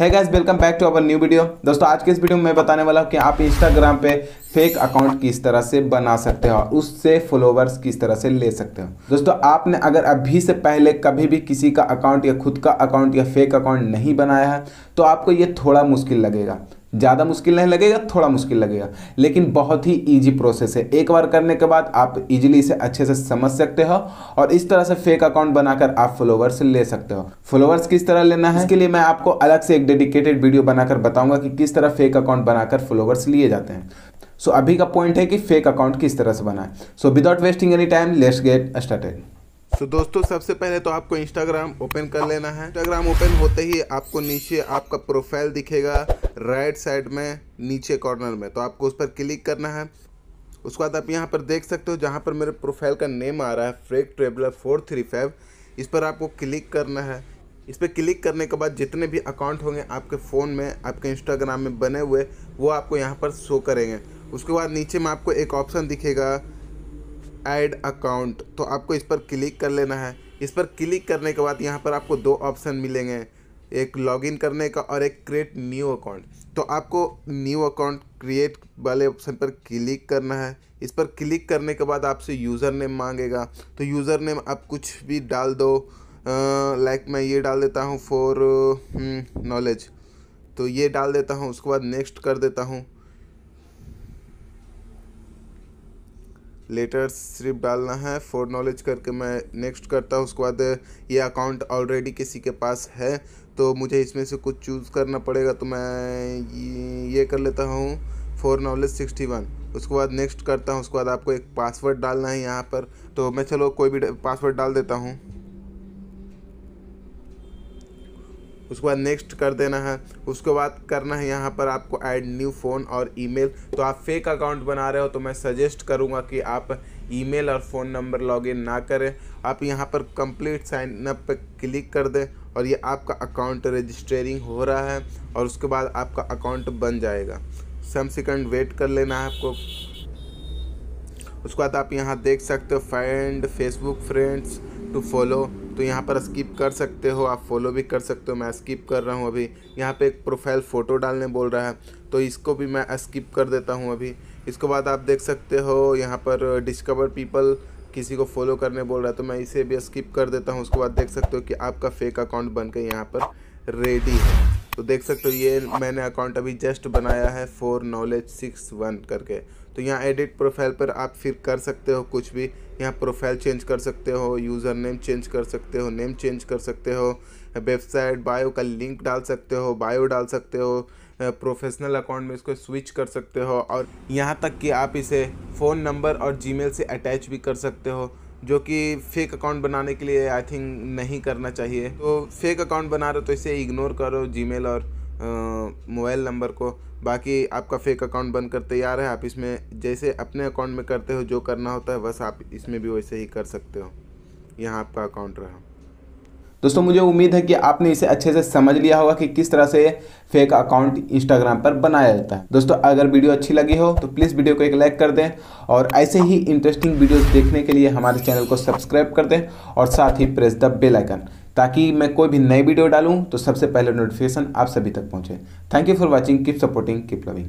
है guys welcome back to our new video दोस्तों आज के इस वीडियो में मैं बताने वाला हूँ कि आप इंस्टाग्राम पे फेक अकाउंट किस तरह से बना सकते हो और उससे फॉलोवर्स किस तरह से ले सकते हो दोस्तों आपने अगर अभी से पहले कभी भी किसी का अकाउंट या खुद का अकाउंट या फेक अकाउंट नहीं बनाया है तो आपको ये थोड़ा मुश्किल लगेगा ज़्यादा मुश्किल नहीं लगेगा थोड़ा मुश्किल लगेगा लेकिन बहुत ही इजी प्रोसेस है एक बार करने के बाद आप इजीली इसे अच्छे से समझ सकते हो और इस तरह से फेक अकाउंट बनाकर आप फॉलोवर्स ले सकते हो फॉलोवर्स किस तरह लेना है इसके लिए मैं आपको अलग से एक डेडिकेटेड वीडियो बनाकर बताऊंगा कि किस तरह फेक अकाउंट बनाकर फॉलोवर्स लिए जाते हैं सो अभी का पॉइंट है कि फेक अकाउंट किस तरह से बनाए so without wasting any time let's get started तो दोस्तों सबसे पहले तो आपको इंस्टाग्राम ओपन कर लेना है इंस्टाग्राम ओपन होते ही आपको नीचे आपका प्रोफाइल दिखेगा राइट साइड में नीचे कॉर्नर में तो आपको उस पर क्लिक करना है उसके बाद आप यहाँ पर देख सकते हो जहाँ पर मेरे प्रोफाइल का नेम आ रहा है freak traveller four three five इस पर आपको क्लिक करना है इस पर क्लिक करने के बाद जितने भी अकाउंट होंगे आपके फ़ोन में आपके इंस्टाग्राम में बने हुए वो आपको यहाँ पर शो करेंगे उसके बाद नीचे में आपको एक ऑप्शन दिखेगा ऐड अकाउंट तो आपको इस पर क्लिक कर लेना है इस पर क्लिक करने के बाद यहाँ पर आपको दो ऑप्शन मिलेंगे एक लॉगिन करने का और एक क्रिएट न्यू अकाउंट तो आपको न्यू अकाउंट क्रिएट वाले ऑप्शन पर क्लिक करना है इस पर क्लिक करने के बाद आपसे यूज़र नेम मांगेगा तो यूज़र नेम आप कुछ भी डाल दो लाइक मैं ये डाल देता हूँ फॉर नॉलेज हम्म, तो ये डाल देता हूँ उसके बाद नेक्स्ट कर देता हूँ लेटर सिर्फ डालना है फोर नॉलेज करके मैं नेक्स्ट करता हूँ उसके बाद ये अकाउंट ऑलरेडी किसी के पास है तो मुझे इसमें से कुछ चूज़ करना पड़ेगा तो मैं ये कर लेता हूँ फोर नॉलेज सिक्सटी वन उसके बाद नेक्स्ट करता हूँ उसके बाद आपको एक पासवर्ड डालना है यहाँ पर तो मैं चलो कोई भी पासवर्ड डाल देता हूँ उसके बाद नेक्स्ट कर देना है उसके बाद करना है यहाँ पर आपको ऐड न्यू फ़ोन और ईमेल तो आप फेक अकाउंट बना रहे हो तो मैं सजेस्ट करूँगा कि आप ईमेल और फ़ोन नंबर लॉगिन ना करें आप यहाँ पर कंप्लीट साइन अप पर क्लिक कर दें और ये आपका अकाउंट रजिस्टरिंग हो रहा है और उसके बाद आपका अकाउंट बन जाएगा सम सेकंड वेट कर लेना है आपको उसके बाद आप यहाँ देख सकते हो find Facebook friends to follow तो यहाँ पर स्किप कर सकते हो आप फॉलो भी कर सकते हो मैं स्किप कर रहा हूँ अभी यहाँ पे एक प्रोफाइल फ़ोटो डालने बोल रहा है तो इसको भी मैं स्किप कर देता हूँ अभी इसके बाद आप देख सकते हो यहाँ पर डिस्कवर पीपल किसी को फॉलो करने बोल रहा है तो मैं इसे भी स्किप कर देता हूँ उसके बाद देख सकते हो कि आपका फेक अकाउंट बन के यहाँ पर रेडी है तो देख सकते हो ये मैंने अकाउंट अभी जस्ट बनाया है फोर नॉलेज सिक्स वन करके तो यहाँ एडिट प्रोफाइल पर आप फिर कर सकते हो कुछ भी यहाँ प्रोफाइल चेंज कर सकते हो यूज़र नेम चेंज कर सकते हो नेम चेंज कर सकते हो वेबसाइट बायो का लिंक डाल सकते हो बायो डाल सकते हो प्रोफेशनल अकाउंट में इसको स्विच कर सकते हो और यहाँ तक कि आप इसे फ़ोन नंबर और जीमेल से अटैच भी कर सकते हो जो कि फेक अकाउंट बनाने के लिए आई थिंक नहीं करना चाहिए तो फेक अकाउंट बना रहे हो तो इसे इग्नोर करो जीमेल और मोबाइल नंबर को बाकी आपका फेक अकाउंट बनकर तैयार है आप इसमें जैसे अपने अकाउंट में करते हो जो करना होता है बस आप इसमें भी वैसे ही कर सकते हो यहाँ आपका अकाउंट रहा दोस्तों मुझे उम्मीद है कि आपने इसे अच्छे से समझ लिया होगा कि किस तरह से फेक अकाउंट इंस्टाग्राम पर बनाया जाता है दोस्तों अगर वीडियो अच्छी लगी हो तो प्लीज़ वीडियो को एक लाइक कर दें और ऐसे ही इंटरेस्टिंग वीडियोस देखने के लिए हमारे चैनल को सब्सक्राइब कर दें और साथ ही प्रेस द बेलाइकन ताकि मैं कोई भी नई वीडियो डालूँ तो सबसे पहले नोटिफिकेशन आप सभी तक पहुँचे thank you for watching keep supporting keep loving